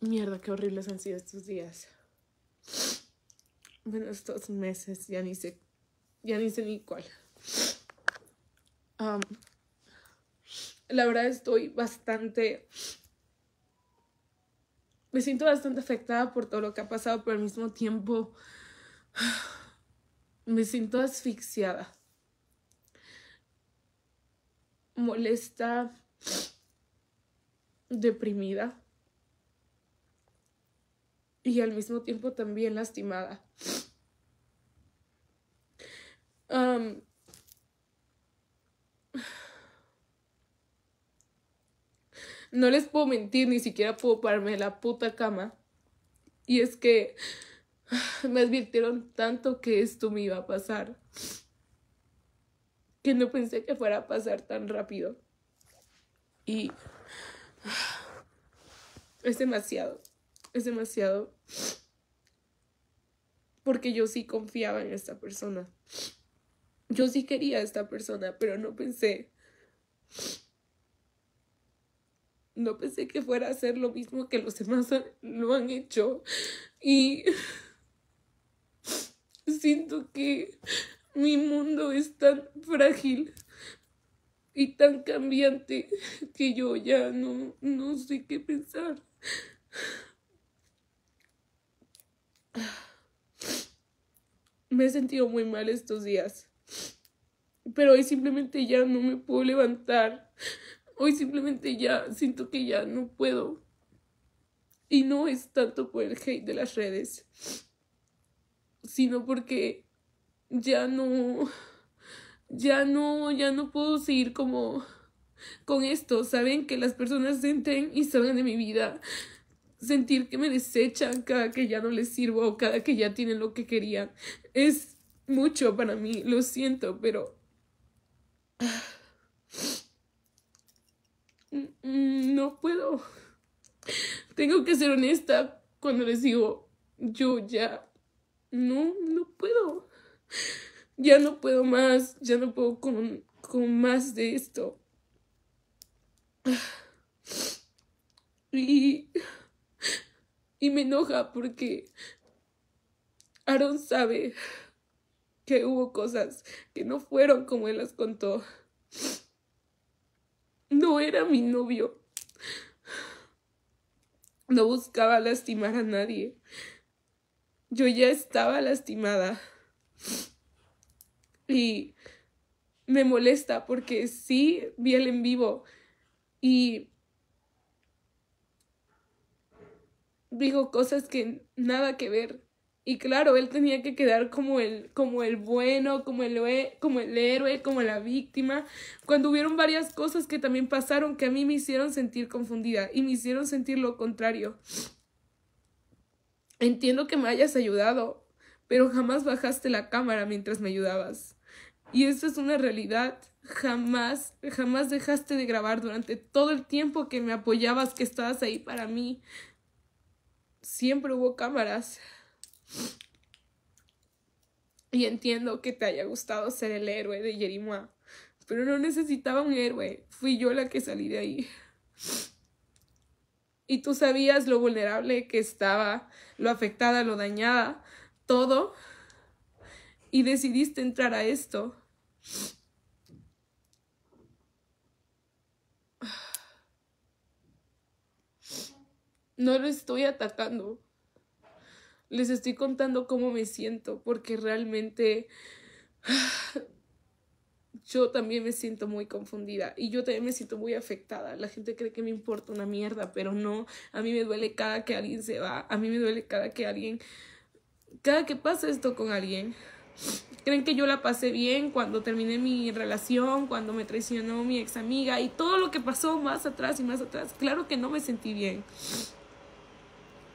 Mierda, qué horribles han sido estos días. Bueno, estos meses, ya ni sé, ya ni sé ni cuál. la verdad estoy bastante, me siento bastante afectada por todo lo que ha pasado, pero al mismo tiempo me siento asfixiada. Molesta, deprimida y al mismo tiempo también lastimada. no les puedo mentir, ni siquiera puedo pararme de la puta cama. Y es que me advirtieron tanto que esto me iba a pasar, que no pensé que fuera a pasar tan rápido. Y es demasiado demasiado. Porque yo sí confiaba en esta persona. Yo sí quería a esta persona, pero no pensé. No pensé que fuera a hacer lo mismo que los demás lo han hecho. Y siento que mi mundo es tan frágil y tan cambiante que yo ya no, no sé qué pensar. Me he sentido muy mal estos días. Pero hoy simplemente ya no me puedo levantar. Hoy simplemente ya siento que ya no puedo. Y no es tanto por el hate de las redes, sino porque ya no, ya no, ya no puedo seguir como con esto. Saben que las personas entren y salgan de mi vida sentir que me desechan cada que ya no les sirvo o cada que ya tienen lo que querían. Es mucho para mí, lo siento, pero... No puedo. Tengo que ser honesta cuando les digo, yo ya... No, no puedo. Ya no puedo más, ya no puedo con, con más de esto. Y... Y me enoja porque Aaron sabe que hubo cosas que no fueron como él las contó. No era mi novio. No buscaba lastimar a nadie. Yo ya estaba lastimada. Y me molesta porque sí vi el en vivo y dijo cosas que nada que ver. Y claro, él tenía que quedar como el, como el bueno, como el, como el héroe, como la víctima, cuando hubieron varias cosas que también pasaron que a mí me hicieron sentir confundida y me hicieron sentir lo contrario. Entiendo que me hayas ayudado, pero jamás bajaste la cámara mientras me ayudabas. Y eso es una realidad. Jamás, jamás dejaste de grabar durante todo el tiempo que me apoyabas, que estabas ahí para mí siempre hubo cámaras. Y entiendo que te haya gustado ser el héroe de Jerimois. pero no necesitaba un héroe, fui yo la que salí de ahí. Y tú sabías lo vulnerable que estaba, lo afectada, lo dañada, todo. Y decidiste entrar a esto. No lo estoy atacando. Les estoy contando cómo me siento, porque realmente yo también me siento muy confundida y yo también me siento muy afectada. La gente cree que me importa una mierda, pero no. A mí me duele cada que alguien se va, a mí me duele cada que alguien, cada que pasa esto con alguien. Creen que yo la pasé bien cuando terminé mi relación, cuando me traicionó mi ex amiga y todo lo que pasó más atrás y más atrás. Claro que no me sentí bien.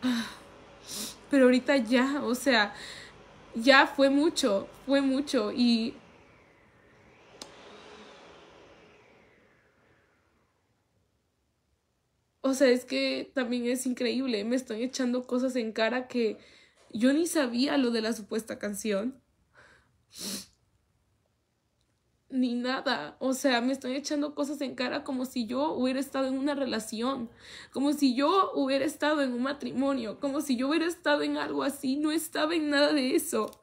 Pero ahorita ya, o sea, ya fue mucho, fue mucho y O sea, es que también es increíble, me están echando cosas en cara que yo ni sabía lo de la supuesta canción ni nada. O sea, me estoy echando cosas en cara como si yo hubiera estado en una relación, como si yo hubiera estado en un matrimonio, como si yo hubiera estado en algo así. No estaba en nada de eso.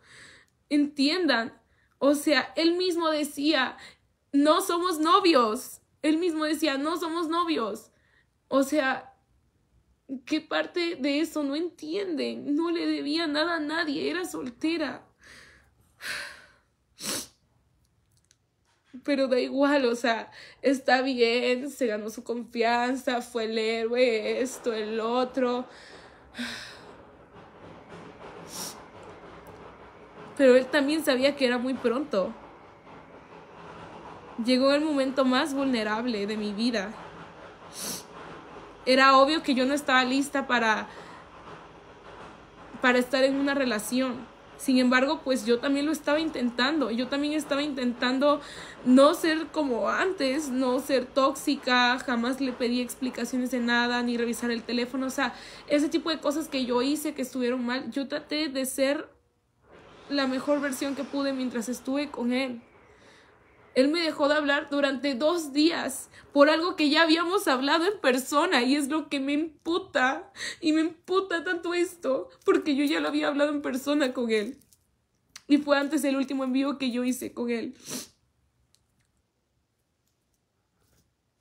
Entiendan. O sea, él mismo decía, no somos novios. Él mismo decía, no somos novios. O sea, ¿qué parte de eso no entienden? No le debía nada a nadie, era soltera. pero da igual, o sea, está bien, se ganó su confianza, fue el héroe, esto, el otro. Pero él también sabía que era muy pronto. Llegó el momento más vulnerable de mi vida. Era obvio que yo no estaba lista para para estar en una relación. Sin embargo, pues yo también lo estaba intentando, yo también estaba intentando no ser como antes, no ser tóxica, jamás le pedí explicaciones de nada, ni revisar el teléfono, o sea, ese tipo de cosas que yo hice que estuvieron mal, yo traté de ser la mejor versión que pude mientras estuve con él. Él me dejó de hablar durante dos días por algo que ya habíamos hablado en persona y es lo que me imputa y me imputa tanto esto porque yo ya lo había hablado en persona con él. Y fue antes el último vivo que yo hice con él.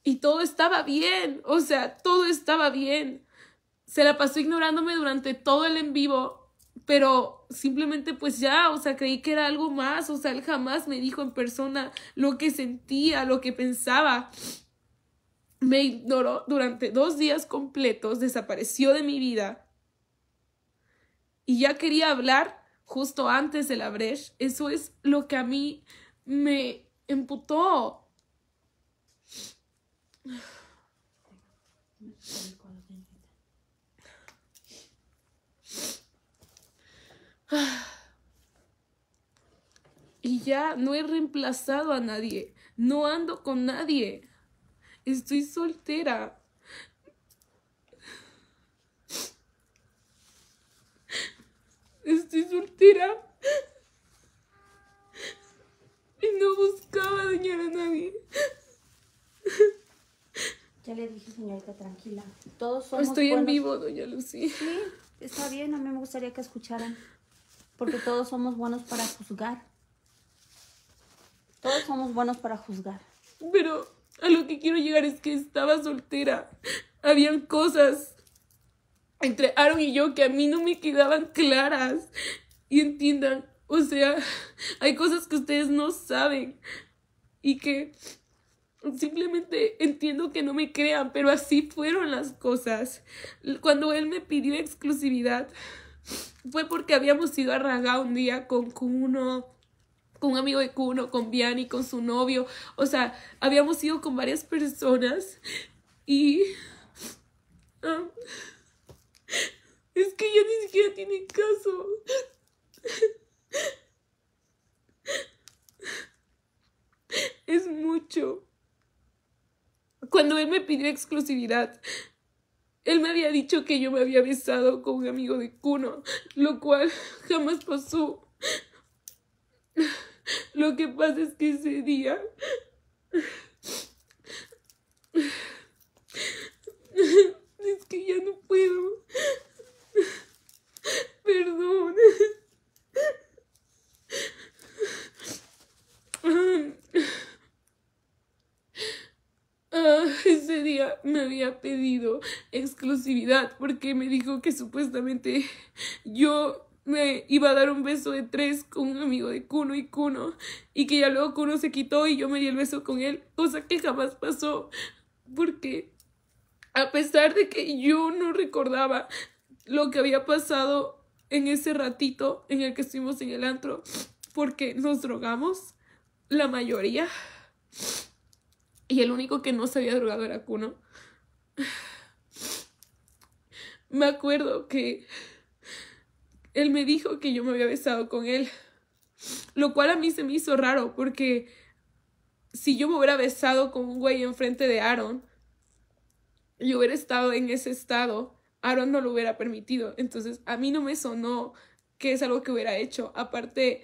Y todo estaba bien, o sea, todo estaba bien. Se la pasó ignorándome durante todo el en vivo, pero simplemente pues ya, o sea, creí que era algo más, o sea, él jamás me dijo en persona lo que sentía, lo que pensaba. Me ignoró durante dos días completos, desapareció de mi vida. Y ya quería hablar justo antes de la brecha. Eso es lo que a mí me emputó. Y ya no he reemplazado a nadie, no ando con nadie, estoy soltera. Estoy soltera. Y no buscaba dañar a nadie. Ya le dije, señorita, tranquila. Todos somos Estoy en vivo, doña Lucía. Sí, está bien, a mí me gustaría que escucharan porque todos somos buenos para juzgar. Todos somos buenos para juzgar. Pero a lo que quiero llegar es que estaba soltera. Habían cosas entre Aaron y yo que a mí no me quedaban claras. Y entiendan, o sea, hay cosas que ustedes no saben y que simplemente entiendo que no me crean, pero así fueron las cosas. Cuando él me pidió exclusividad, fue porque habíamos ido a Raga un día con Kuno, con un amigo de Kuno, con Viani, con su novio. O sea, habíamos ido con varias personas y... Ah, es que ya ni siquiera tiene caso. Es mucho. Cuando él me pidió exclusividad, él me había dicho que yo me había besado con un amigo de cuno, lo cual jamás pasó. Lo que pasa es que ese día... Es que ya no puedo. Perdón. Ah, ese día me había pedido exclusividad porque me dijo que supuestamente yo me iba a dar un beso de tres con un amigo de Kuno y Kuno y que ya luego Kuno se quitó y yo me di el beso con él, cosa que jamás pasó porque a pesar de que yo no recordaba lo que había pasado en ese ratito en el que estuvimos en el antro porque nos drogamos la mayoría y el único que no se había drogado era Kuno. Me acuerdo que él me dijo que yo me había besado con él, lo cual a mí se me hizo raro porque si yo me hubiera besado con un güey enfrente de Aaron, y hubiera estado en ese estado, Aaron no lo hubiera permitido. Entonces a mí no me sonó que es algo que hubiera hecho. Aparte,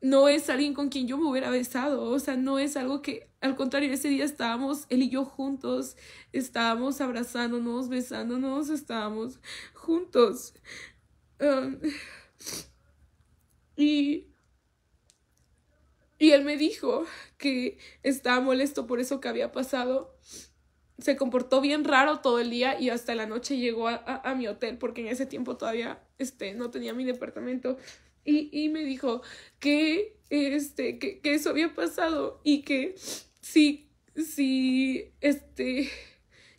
no es alguien con quien yo me hubiera besado, o sea, no es algo que, al contrario, ese día estábamos, él y yo juntos, estábamos abrazándonos, besándonos, estábamos juntos. y, y él me dijo que estaba molesto por eso que había pasado. Se comportó bien raro todo el día y hasta la noche llegó a, a, a mi hotel porque en ese tiempo todavía este, no tenía mi departamento y, me dijo que, este, que, eso había pasado y que sí sí este,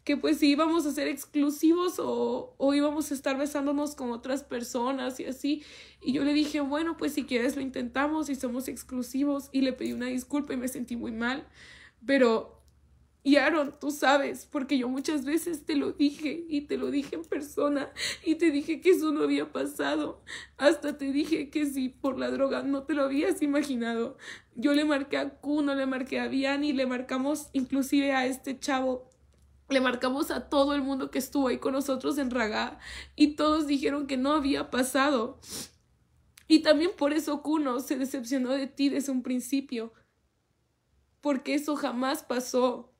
que pues si íbamos a ser exclusivos o, o íbamos a estar besándonos con otras personas y así. Y yo le dije, bueno, pues si quieres lo intentamos y somos exclusivos y le pedí una disculpa y me sentí muy mal, pero y Aaron, tú sabes, porque yo muchas veces te lo dije y te lo dije en persona y te dije que eso no había pasado. Hasta te dije que sí, por la droga no te lo habías imaginado. Yo le marqué a Kuno, le marqué a Viani, le marcamos inclusive a este chavo. Le marcamos a todo el mundo que estuvo ahí con nosotros en Raga y todos dijeron que no había pasado. Y también por eso Kuno se decepcionó de ti desde un principio. Porque eso jamás pasó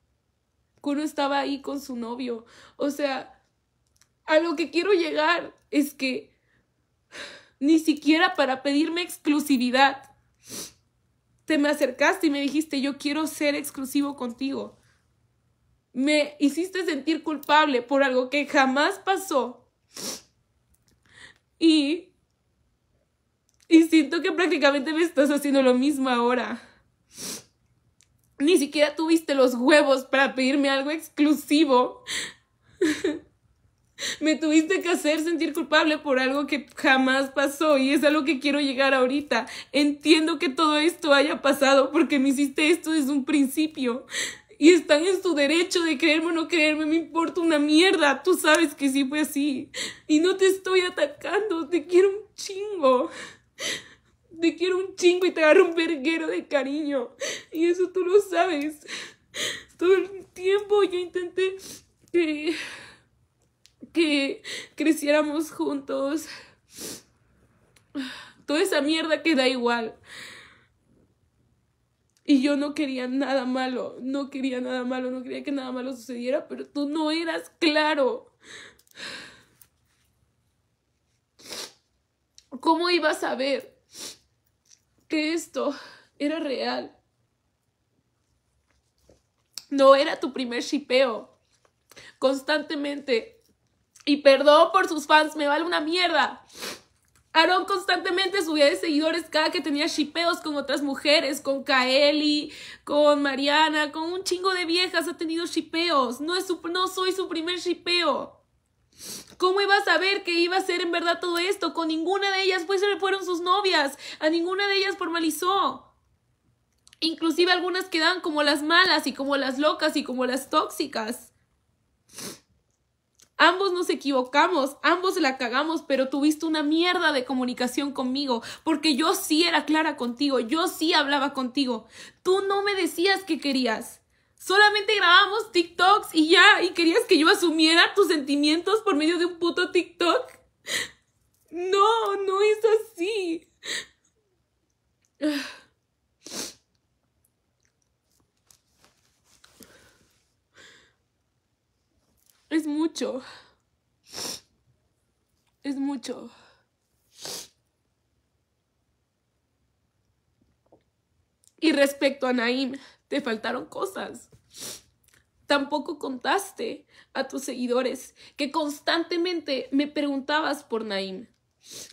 uno estaba ahí con su novio. O sea, a lo que quiero llegar es que ni siquiera para pedirme exclusividad te me acercaste y me dijiste, yo quiero ser exclusivo contigo. Me hiciste sentir culpable por algo que jamás pasó. Y, y siento que prácticamente me estás haciendo lo mismo ahora. Ni siquiera tuviste los huevos para pedirme algo exclusivo. Me tuviste que hacer sentir culpable por algo que jamás pasó y es a lo que quiero llegar ahorita. Entiendo que todo esto haya pasado porque me hiciste esto desde un principio. Y están en su derecho de creerme o no creerme, me importa una mierda. Tú sabes que sí fue así. Y no te estoy atacando, te quiero un chingo. Te quiero un chingo y te agarro un verguero de cariño. Y eso tú lo sabes. Todo el tiempo yo intenté que, que creciéramos juntos. Toda esa mierda que da igual. Y yo no quería nada malo, no quería nada malo, no quería que nada malo sucediera, pero tú no eras claro. ¿Cómo ibas a ver? que esto era real. No era tu primer shipeo. Constantemente. Y perdón por sus fans, me vale una mierda. Aaron constantemente subía de seguidores cada que tenía shipeos con otras mujeres, con Kaeli, con Mariana, con un chingo de viejas ha tenido shipeos. No, es no soy su primer shipeo. ¿Cómo iba a saber que iba a ser en verdad todo esto? Con ninguna de ellas pues se le fueron sus novias, a ninguna de ellas formalizó. Inclusive algunas quedan como las malas y como las locas y como las tóxicas. Ambos nos equivocamos, ambos la cagamos, pero tuviste una mierda de comunicación conmigo, porque yo sí era clara contigo, yo sí hablaba contigo. Tú no me decías que querías. Solamente grabamos TikToks y ya, y querías que yo asumiera tus sentimientos por medio de un puto TikTok. No, no es así. Es mucho. Es mucho. Y respecto a Naim, te faltaron cosas. Tampoco contaste a tus seguidores que constantemente me preguntabas por Naim.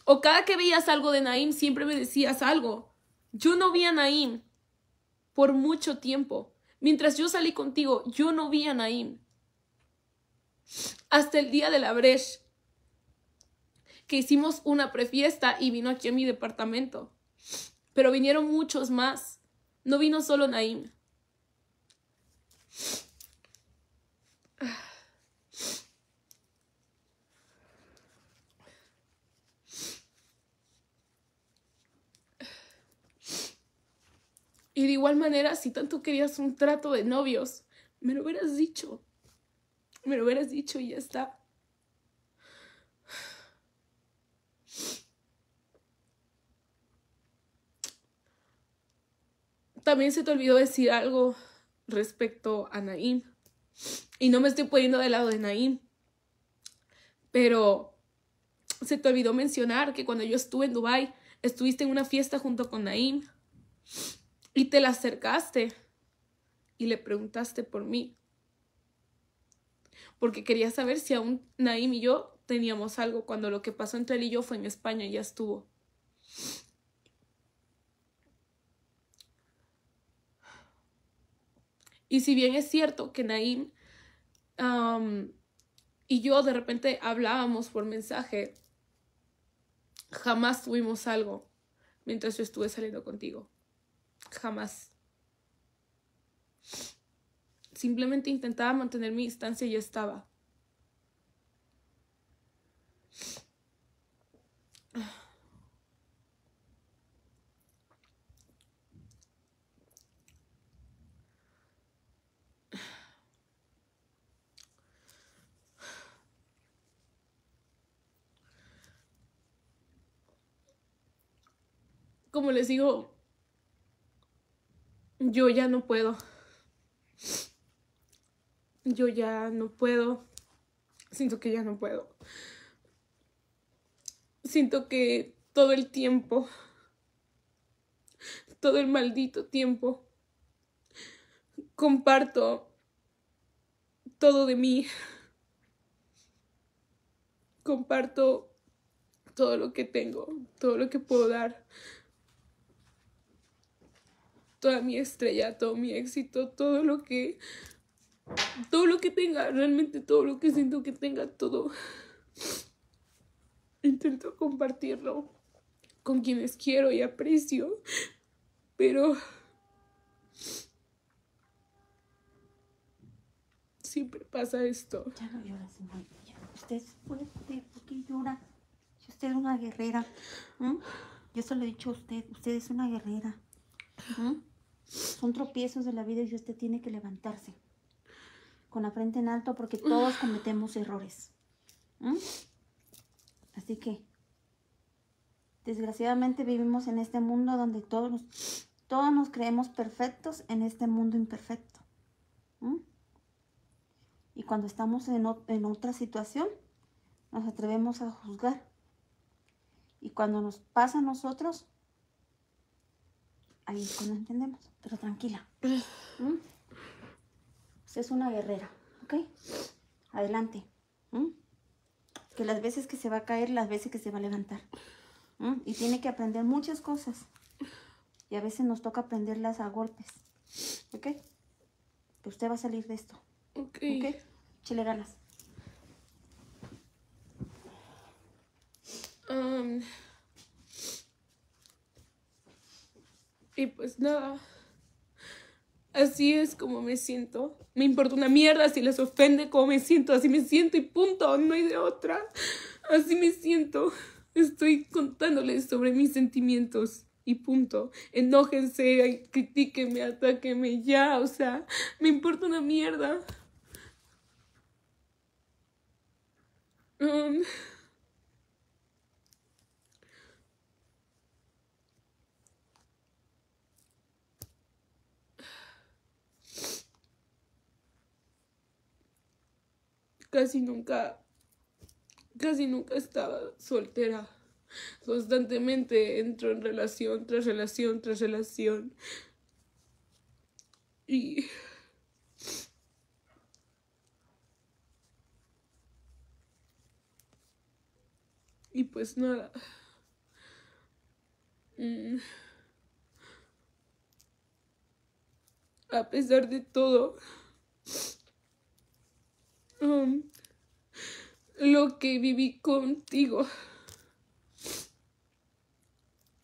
O cada que veías algo de Naim siempre me decías algo. Yo no vi a Naim por mucho tiempo. Mientras yo salí contigo, yo no vi a Naim. Hasta el día de la brecha que hicimos una prefiesta y vino aquí a mi departamento. Pero vinieron muchos más. No vino solo Naim. Y de igual manera, si tanto querías un trato de novios, me lo hubieras dicho. Me lo hubieras dicho y ya está. También se te olvidó decir algo respecto a Naim. Y no me estoy poniendo del lado de Naim. Pero se te olvidó mencionar que cuando yo estuve en Dubai estuviste en una fiesta junto con Naim. Y te la acercaste y le preguntaste por mí. Porque quería saber si aún Naim y yo teníamos algo cuando lo que pasó entre él y yo fue en España y ya estuvo. Y si bien es cierto que Naim y yo de repente hablábamos por mensaje, jamás tuvimos algo mientras yo estuve saliendo contigo. Jamás. Simplemente intentaba mantener mi distancia y ya estaba. como les digo, yo ya no puedo. Yo ya no puedo. Siento que ya no puedo. Siento que todo el tiempo, todo el maldito tiempo, comparto todo de mí. Comparto todo lo que tengo, todo lo que puedo dar, toda mi estrella, todo mi éxito, todo lo que, todo lo que tenga, realmente todo lo que siento que tenga, todo. Intento compartirlo con quienes quiero y aprecio, pero siempre pasa esto. Ya no llora, señora. Usted es fuerte, ¿Por qué llora? usted es una guerrera. Yo se lo he dicho a usted, usted es una guerrera. Son tropiezos de la vida y usted tiene que levantarse con la frente en alto porque todos cometemos errores. Así que, desgraciadamente vivimos en este mundo donde todos nos, todos nos creemos perfectos en este mundo imperfecto. Y cuando estamos en otra situación, nos atrevemos a juzgar. Y cuando nos pasa a nosotros, ahí cuando entendemos. Pero tranquila. ¿Mm? Usted pues es una guerrera, ¿ok? Adelante. ¿Mm? Que las veces que se va a caer, las veces que se va a levantar. ¿Mm? Y tiene que aprender muchas cosas. Y a veces nos toca aprenderlas a golpes. ¿Ok? usted va a salir de esto. Ok. ¿Ok? Chile ganas. Um, Y pues nada. Así es como me siento. Me importa una mierda si les ofende como me siento. Así me siento y punto. No hay de otra. Así me siento. Estoy contándoles sobre mis sentimientos y punto. Enójense, critiquenme, atáquenme ya. O sea, me importa una mierda. Um, casi nunca, casi nunca estaba soltera. Constantemente entro en relación tras relación tras relación. Y... Y pues nada. Mm. A pesar de todo, lo que viví contigo.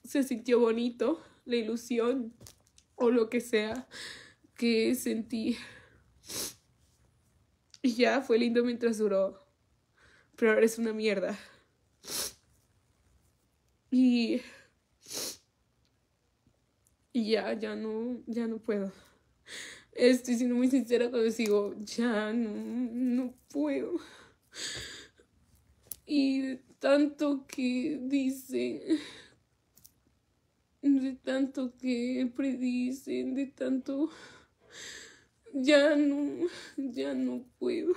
Se sintió bonito, la ilusión o lo que sea que sentí. Y ya fue lindo mientras duró, pero ahora es una mierda. Y, y ya, ya no, ya no puedo. Estoy siendo muy sincera cuando digo... Ya no, no puedo. Y de tanto que dicen, de tanto que predicen, de tanto... Ya no, ya no puedo.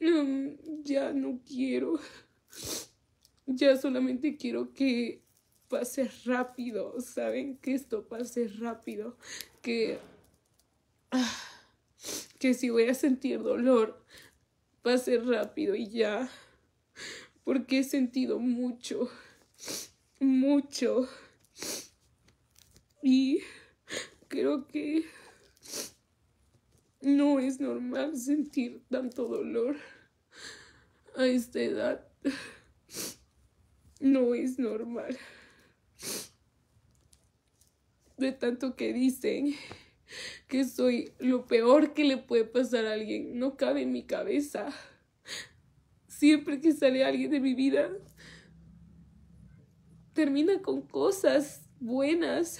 Mm, ya no quiero. Ya solamente quiero que pase rápido, ¿saben? Que esto pase rápido que, que si voy a sentir dolor, va a ser rápido y ya, porque he sentido mucho, mucho. Y creo que no es normal sentir tanto dolor a esta edad. No es normal de tanto que dicen que soy lo peor que le puede pasar a alguien. No cabe en mi cabeza. Siempre que sale alguien de mi vida, termina con cosas buenas.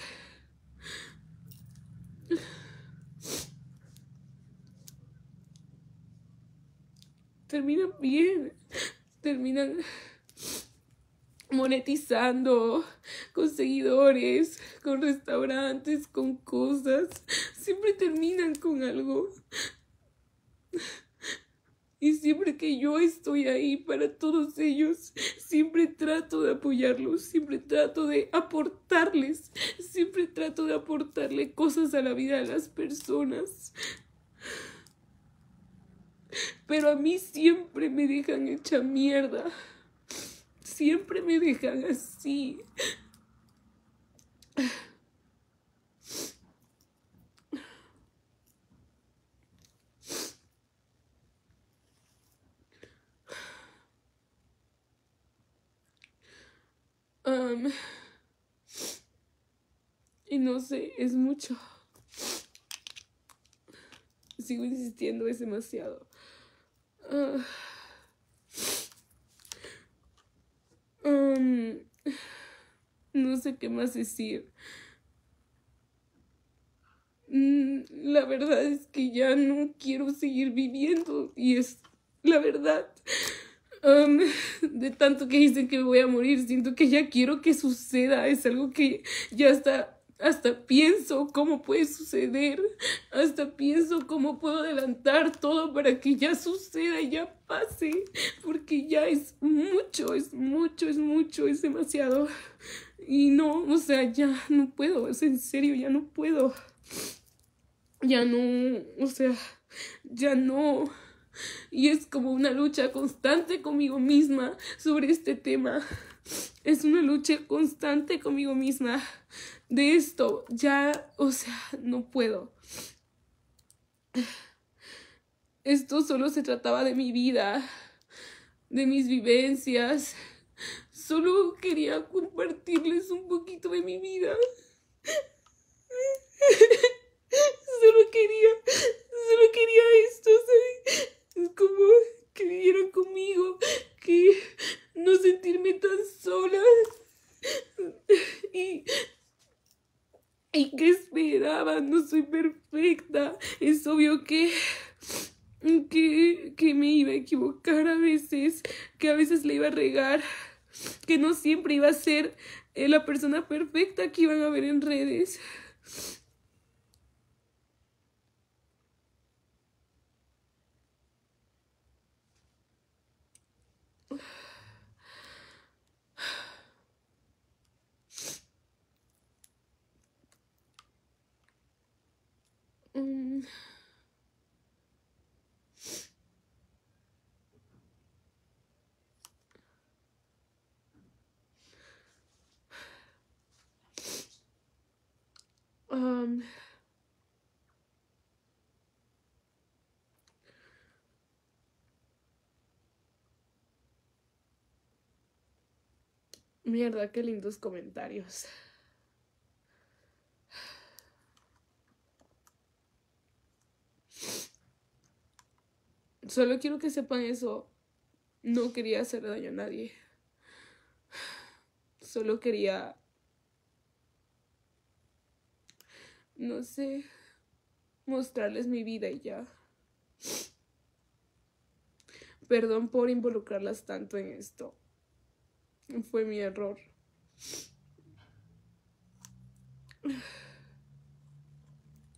Termina bien. Terminan monetizando, con seguidores, con restaurantes, con cosas. Siempre terminan con algo. Y siempre que yo estoy ahí para todos ellos, siempre trato de apoyarlos, siempre trato de aportarles, siempre trato de aportarle cosas a la vida de las personas. Pero a mí siempre me dejan hecha mierda siempre me dejan así. y no sé, es mucho. Sigo insistiendo, es demasiado. Ah. sé qué más decir. Mm, la verdad es que ya no quiero seguir viviendo y es la verdad. de tanto que dicen que voy a morir, siento que ya quiero que suceda, es algo que ya está hasta pienso cómo puede suceder, hasta pienso cómo puedo adelantar todo para que ya suceda y ya pase, porque ya es mucho, es mucho, es mucho, es demasiado. Y no, o sea, ya no puedo, es en serio, ya no puedo. Ya no, o sea, ya no. Y es como una lucha constante conmigo misma sobre este tema. Es una lucha constante conmigo misma de esto. Ya, o sea, no puedo. Esto solo se trataba de mi vida, de mis vivencias, Solo quería compartirles un poquito de mi vida. Solo quería, solo quería esto, ¿sabes? Es como que vivieran conmigo, que no sentirme tan sola. Y, y que esperaba, no soy perfecta. Es obvio que, que, me iba a equivocar a veces, que a veces le iba a regar, que no siempre iba a ser eh, la persona perfecta que iban a ver en redes. Mierda, qué lindos comentarios. Solo quiero que sepan eso. No quería hacer daño a nadie. Solo quería... No sé. Mostrarles mi vida y ya. Perdón por involucrarlas tanto en esto. Fue mi error.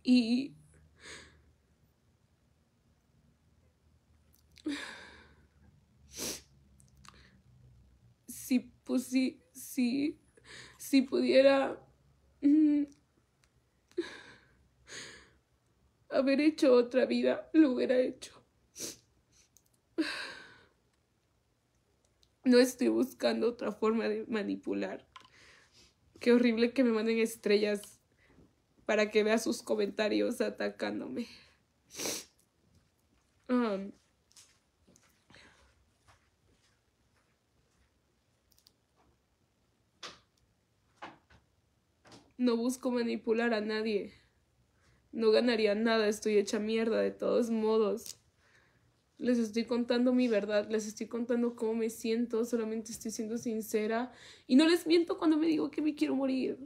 Y... Si, pues, si, si, pudiera mm, haber hecho otra vida, lo hubiera hecho. No estoy buscando otra forma de manipular. Qué horrible que me manden estrellas para que vea sus comentarios atacándome. Um, no busco manipular a nadie. No ganaría nada, estoy hecha mierda de todos modos les estoy contando mi verdad, les estoy contando cómo me siento, solamente estoy siendo sincera y no les miento cuando me digo que me quiero morir.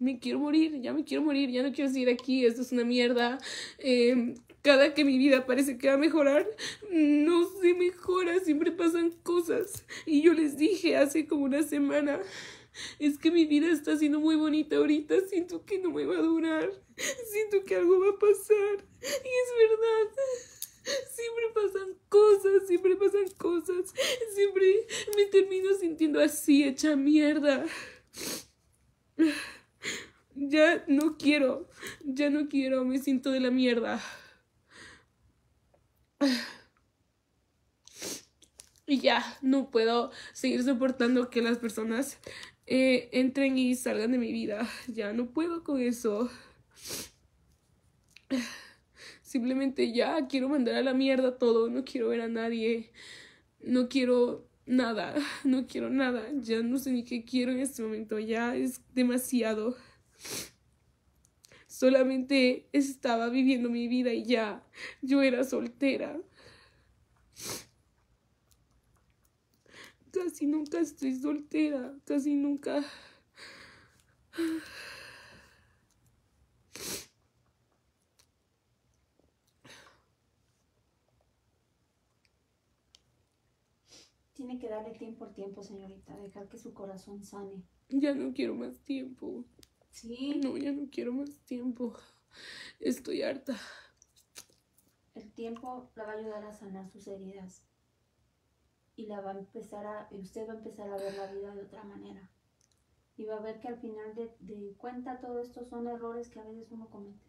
Me quiero morir, ya me quiero morir, ya no quiero seguir aquí, esto es una mierda. Em, cada que mi vida parece que va a mejorar, no se mejora, siempre pasan cosas. Y yo les dije hace como una semana, es que mi vida está siendo muy bonita ahorita, siento que no me va a durar, siento que algo va a pasar. Y es verdad. Siempre pasan cosas, siempre pasan cosas. Siempre me termino sintiendo así, hecha mierda. Ya no quiero, ya no quiero, me siento de la mierda. Y ya, no puedo seguir soportando que las personas eh, entren y salgan de mi vida. Ya no puedo con eso. Simplemente ya quiero mandar a la mierda todo, no quiero ver a nadie, no quiero nada, no quiero nada, ya no sé ni qué quiero en este momento, ya es demasiado. Solamente estaba viviendo mi vida y ya yo era soltera. Casi nunca estoy soltera, casi nunca... Tiene que darle tiempo al tiempo, señorita, dejar que su corazón sane. Ya no quiero más tiempo. Sí. No, ya no quiero más tiempo. Estoy harta. El tiempo la va a ayudar a sanar sus heridas. Y la va a empezar a, usted va a empezar a ver la vida de otra manera. Y va a ver que al final de, de cuenta todo esto son errores que a veces uno comete.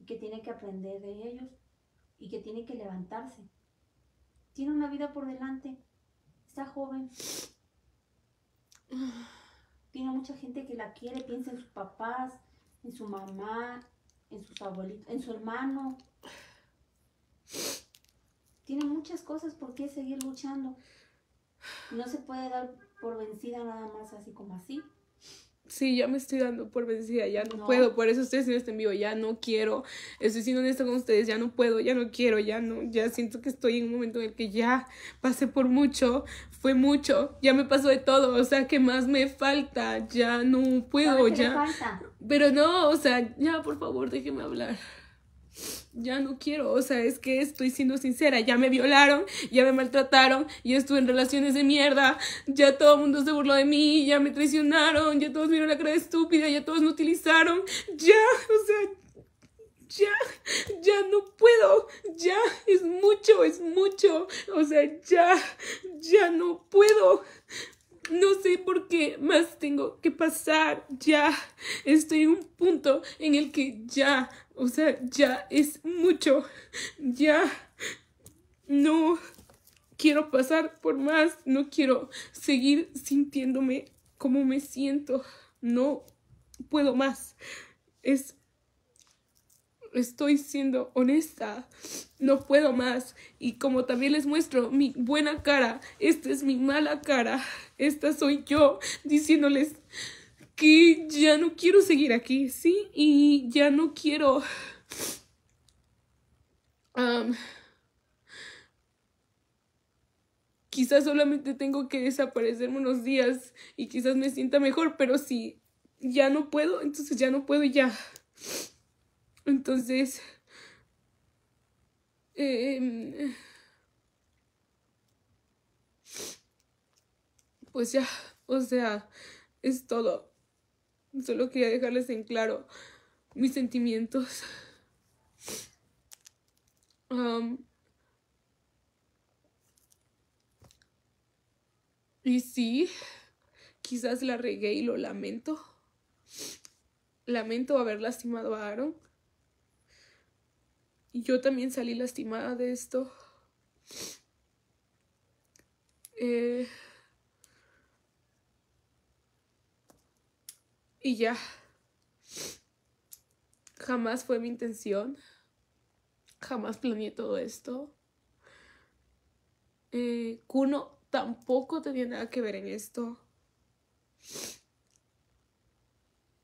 Y que tiene que aprender de ellos. Y que tiene que levantarse. Tiene una vida por delante Está joven. Tiene mucha gente que la quiere, piensa en sus papás, en su mamá, en sus abuelitos, en su hermano. Tiene muchas cosas por qué seguir luchando. No se puede dar por vencida nada más así como así sí, ya me estoy dando por vencida, ya no, puedo, por eso estoy haciendo este en vivo, ya no quiero, estoy siendo honesta con ustedes, ya no puedo, ya no quiero, ya no, ya siento que estoy en un momento en el que ya pasé por mucho, fue mucho, ya me pasó de todo, o sea, ¿qué más me falta? Ya no puedo, ya. Pero no, o sea, ya, por favor, déjeme hablar ya no quiero, o sea, es que estoy siendo sincera, ya me violaron, ya me maltrataron, Ya estuve en relaciones de mierda, ya todo el mundo se burló de mí, ya me traicionaron, ya todos vieron la cara estúpida, ya todos me utilizaron, ya, o sea, ya, ya no puedo, ya, es mucho, es mucho, o sea, ya, ya no puedo. No sé por qué más tengo que pasar. Ya estoy en un punto en el que ya, o sea, ya es mucho. Ya no quiero pasar por más. No quiero seguir sintiéndome como me siento. No puedo más. Es estoy siendo honesta, no puedo más. Y como también les muestro mi buena cara, esta es mi mala cara, esta soy yo diciéndoles que ya no quiero seguir aquí, ¿sí? Y ya no quiero... quizás solamente tengo que desaparecer unos días y quizás me sienta mejor, pero si ya no puedo, entonces ya no puedo y ya. Entonces, em, pues ya, o sea, es todo. Solo quería dejarles en claro mis sentimientos. y sí, quizás la regué y lo lamento. Lamento haber lastimado a Aaron yo también salí lastimada de esto. Eh, y ya. Jamás fue mi intención. Jamás planeé todo esto. Eh, Kuno tampoco tenía nada que ver en esto.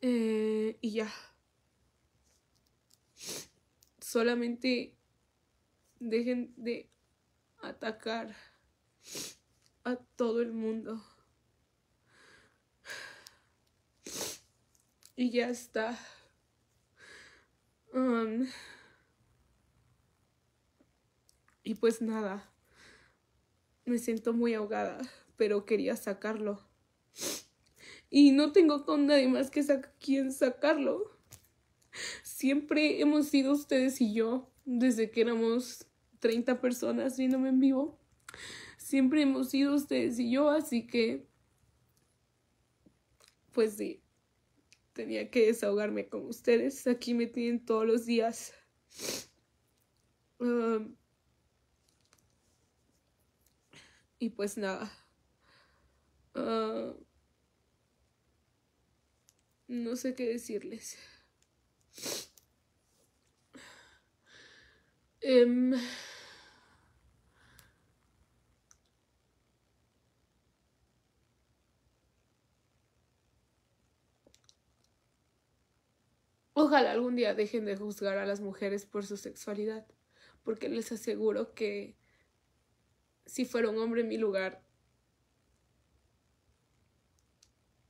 Eh, y ya solamente dejen de atacar a todo el mundo. Y ya está. Um, y pues nada, me siento muy ahogada, pero quería sacarlo. Y no tengo con nadie más que quien sacarlo siempre hemos sido ustedes y yo, desde que éramos 30 personas viéndome en vivo, siempre hemos sido ustedes y yo, así que, pues sí, tenía que desahogarme con ustedes. Aquí me tienen todos los días. y pues nada. no sé qué decirles. Em, ojalá algún día dejen de juzgar a las mujeres por su sexualidad, porque les aseguro que si fuera un hombre en mi lugar,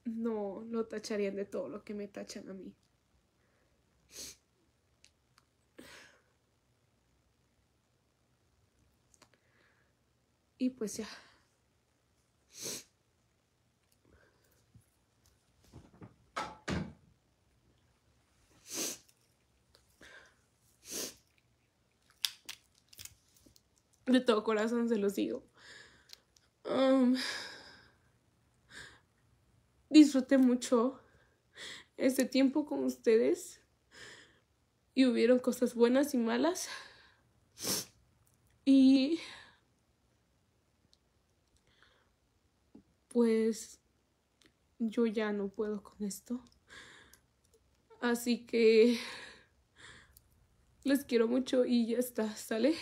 no lo tacharían de todo lo que me tachan a mí. Y pues ya. De todo corazón se los digo. Um, disfruté mucho este tiempo con ustedes. Y hubieron cosas buenas y malas. Y pues yo ya no puedo con esto. Así que les quiero mucho y ya está, ¿sale?